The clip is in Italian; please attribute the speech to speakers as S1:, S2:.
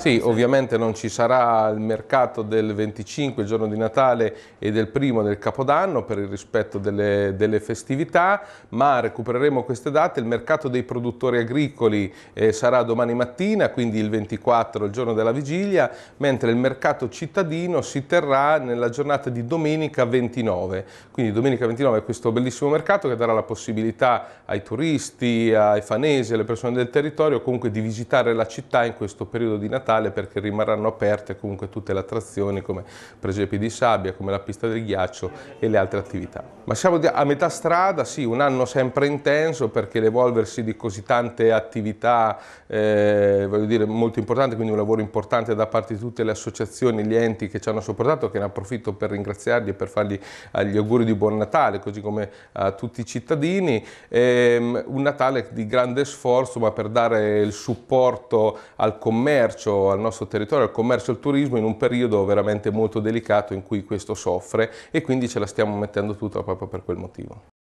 S1: Sì, ovviamente non ci sarà il mercato del 25, il giorno di Natale, e del primo del Capodanno per il rispetto delle, delle festività, ma recupereremo queste date. Il mercato dei produttori agricoli eh, sarà domani mattina, quindi il 24, il giorno della vigilia, mentre il mercato cittadino si terrà nella giornata di domenica 29. Quindi domenica 29 è questo bellissimo mercato che darà la possibilità ai turisti, ai fanesi, alle persone del territorio comunque di visitare la città in questo periodo di Natale Natale perché rimarranno aperte comunque tutte le attrazioni come presepi di sabbia, come la pista del ghiaccio e le altre attività. Ma siamo a metà strada, sì, un anno sempre intenso perché l'evolversi di così tante attività, eh, voglio dire, molto importante, quindi un lavoro importante da parte di tutte le associazioni, gli enti che ci hanno sopportato, che ne approfitto per ringraziarli e per fargli gli auguri di buon Natale, così come a tutti i cittadini. Eh, un Natale di grande sforzo, ma per dare il supporto al commercio, al nostro territorio, al commercio e al turismo in un periodo veramente molto delicato in cui questo soffre e quindi ce la stiamo mettendo tutta proprio per quel motivo.